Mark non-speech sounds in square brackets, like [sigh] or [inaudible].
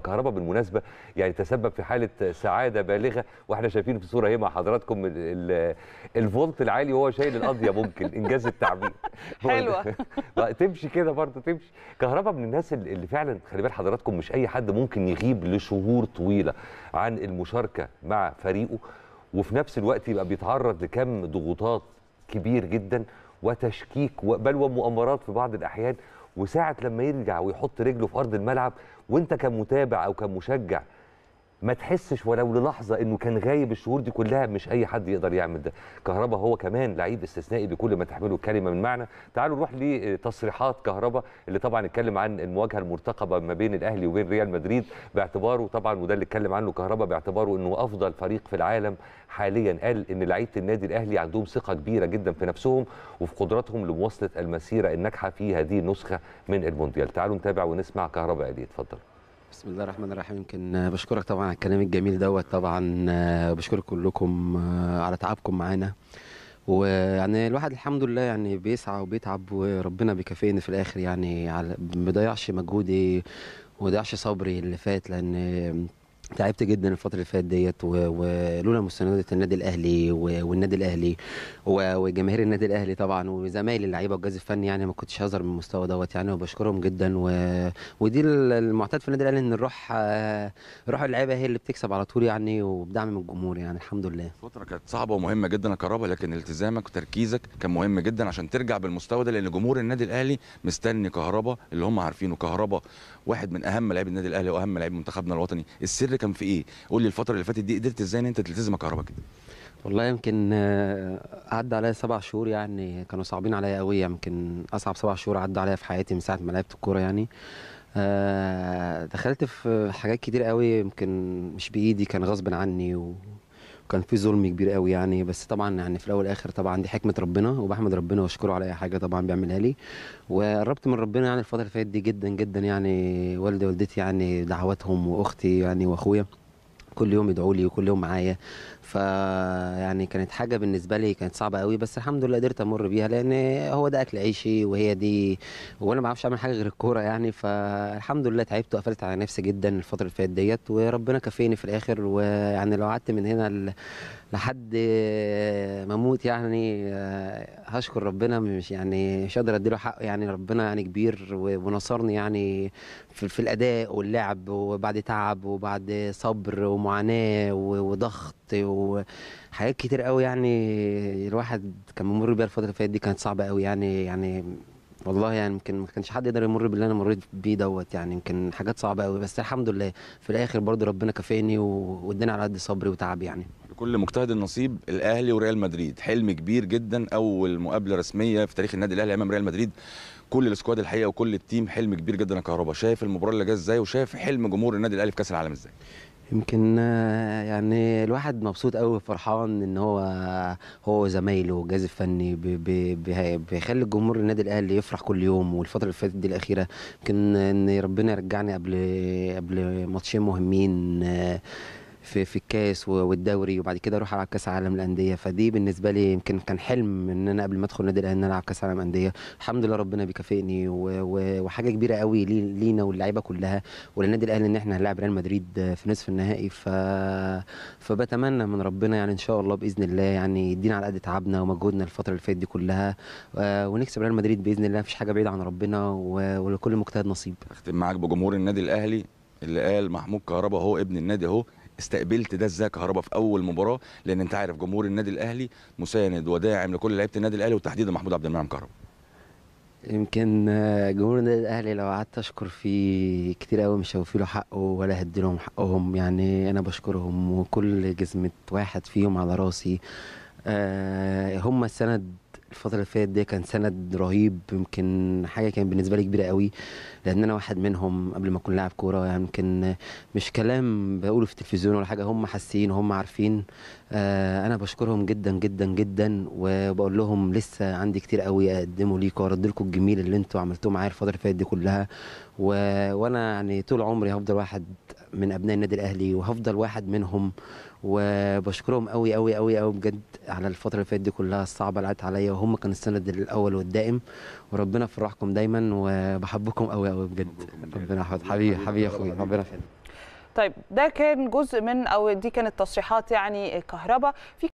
الكهرباء بالمناسبه يعني تسبب في حاله سعاده بالغه واحنا شايفين في الصوره اهي مع حضراتكم الفولت العالي وهو شايل القضيه ممكن انجاز التعبير [laughs] حلوه [laughs] تمشي كده برضه تمشي كهرباء من الناس اللي فعلا خلي بال حضراتكم مش اي حد ممكن يغيب لشهور طويله عن المشاركه مع فريقه وفي نفس الوقت يبقى بيتعرض لكم ضغوطات كبير جدا وتشكيك بل ومؤامرات في بعض الاحيان وساعه لما يرجع ويحط رجله في ارض الملعب وانت كمتابع او كمشجع ما تحسش ولو للحظه انه كان غايب الشهور دي كلها مش اي حد يقدر يعمل ده كهربا هو كمان لعيب استثنائي بكل ما تحمله الكلمه من معنى تعالوا نروح لتصريحات كهربا اللي طبعا اتكلم عن المواجهه المرتقبه ما بين الاهلي وبين ريال مدريد باعتباره طبعا وده اللي اتكلم عنه كهربا باعتباره انه افضل فريق في العالم حاليا قال ان لعيبه النادي الاهلي عندهم ثقه كبيره جدا في نفسهم وفي قدراتهم لمواصله المسيره الناجحه في هذه النسخه من المونديال تعالوا نتابع ونسمع كهربا قال اتفضل بسم الله الرحمن الرحيم يمكن بشكرك طبعا على الكلام الجميل دوت طبعا بشكر كلكم آه، على تعبكم معانا ويعني الواحد الحمد لله يعني بيسعى وبيتعب وربنا بيكافئني في الاخر يعني على ما ضيعش مجهودي وما ضيعش صبري اللي فات لان تعبت جدا الفتره اللي فاتت ديت ولولا مستنده النادي الاهلي والنادي الاهلي وجماهير النادي الاهلي طبعا وزمايلي اللعيبه والجهاز الفني يعني ما كنتش هظهر من المستوى دوت يعني وبشكرهم جدا و... ودي المعتاد في النادي الاهلي ان الروح روح اللعيبه هي اللي بتكسب على طول يعني وبدعم من الجمهور يعني الحمد لله الفتره كانت صعبه ومهمه جدا يا كرابه لكن التزامك وتركيزك كان مهم جدا عشان ترجع بالمستوى ده لان جمهور النادي الاهلي مستني كهربا اللي هم عارفينه كهربا واحد من اهم لعيبه النادي الاهلي واهم لعيبه منتخبنا الوطني السر كان تلتزم في ايه قول لي الفتره اللي فاتت دي قدرت ازاي ان انت تلتزم كهربا كده والله يمكن آه، عدى عليا سبع شهور يعني كانوا صعبين عليا قوي يمكن اصعب سبع شهور عدى عليا في حياتي من ساعه ما لعبت الكوره يعني آه، دخلت في حاجات كتير قوي يمكن مش بايدي كان غصب عني و كان في ظلم كبير قوي يعني بس طبعا يعني في الاول والاخر طبعا دي حكمه ربنا وبحمد ربنا واشكره على اي حاجه طبعا بيعملها لي وقربت من ربنا يعني الفتره اللي فاتت دي جدا جدا يعني والدي والدتي يعني دعواتهم واختي يعني واخويا كل يوم يدعوا لي وكل يوم معايا فيعني كانت حاجه بالنسبه لي كانت صعبه قوي بس الحمد لله قدرت امر بيها لان هو ده اكل عيشي وهي دي وانا ما بعرفش اعمل حاجه غير الكوره يعني فالحمد لله تعبت وقفلت على نفسي جدا الفتره اللي فاتت ديت وربنا كفيني في الاخر ويعني لو قعدت من هنا لحد ما اموت يعني آه، هشكر ربنا مش يعني مش قادر اديله حقه يعني ربنا يعني كبير ونصرني يعني في, في الاداء واللعب وبعد تعب وبعد صبر ومعاناه وضغط وحاجات كتير قوي يعني الواحد كان بيمر بيها الفتره اللي فاتت دي كانت صعبه قوي يعني يعني والله يعني يمكن ما كانش حد يقدر يمر باللي انا مريت بيه دوت يعني يمكن حاجات صعبه قوي بس الحمد لله في الاخر برضو ربنا كافئني واداني على قد صبري وتعبي يعني لكل مجتهد النصيب الاهلي وريال مدريد حلم كبير جدا اول مقابله رسميه في تاريخ النادي الاهلي امام ريال مدريد كل السكواد الحقيقه وكل التيم حلم كبير جدا يا كهربا شايف المباراه اللي جايه ازاي وشايف حلم جمهور النادي الاهلي في كاس العالم ازاي يمكن آه، يعني الواحد مبسوط قوي فرحان ان هو هو وزمايله جهاز الفني بيخلي الجمهور النادي الاهلي يفرح كل يوم والفتره اللي فاتت دي الاخيره يمكن ان ربنا يرجعني قبل قبل ماتشين مهمين آه، في في الكاس والدوري وبعد كده اروح العب كاس عالم الانديه فدي بالنسبه لي يمكن كان حلم ان انا قبل ما ادخل نادي الاهلي ان العب كاس عالم الانديه الحمد لله ربنا بيكافئني وحاجه كبيره قوي لينا واللعيبه كلها وللنادي الاهلي ان احنا هنلاعب ريال مدريد في نصف النهائي ف فبتمنى من ربنا يعني ان شاء الله باذن الله يعني يدينا على قد تعبنا ومجهودنا الفتره اللي فاتت دي كلها آه، ونكسب ريال مدريد باذن الله مفيش حاجه بعيده عن ربنا ولكل مجتهد نصيب اختم معاك بجمهور النادي الاهلي اللي قال محمود كهربا هو ابن النادي اهو استقبلت ده ازاي كهربا في اول مباراه لان انت عارف جمهور النادي الاهلي مساند وداعم لكل لعيبه النادي الاهلي وتحديدا محمود عبد المنعم كهربا يمكن آه، جمهور النادي الاهلي لو قعدت اشكر فيه كتير قوي مش هوفي له حقه ولا هدي لهم حقهم يعني انا بشكرهم وكل جزمه واحد فيهم على راسي آه، هم السند الفترة اللي فاتت دي كان سند رهيب يمكن حاجة كان بالنسبة لي كبيرة قوي لأن أنا واحد منهم قبل ما أكون لاعب كورة يعني يمكن مش كلام بقوله في التلفزيون ولا حاجة هم حاسين هم عارفين آه أنا بشكرهم جدا جدا جدا وبقول لهم لسه عندي كتير قوي أقدمه ليكم وأرد لكم الجميل اللي أنتوا عملتوه معايا الفترة اللي فاتت دي كلها و... وانا يعني طول عمري هفضل واحد من ابناء النادي الاهلي وهفضل واحد منهم وبشكرهم قوي قوي قوي قوي بجد على الفتره اللي فاتت دي كلها الصعبه اللي عليا وهم كانوا السند الاول والدائم وربنا يفرحكم دايما وبحبكم قوي قوي بجد ربنا يحفظك حبيبي حبيبي اخويا ربنا يحفظك طيب ده كان جزء من او دي كانت تصريحات يعني كهرباء في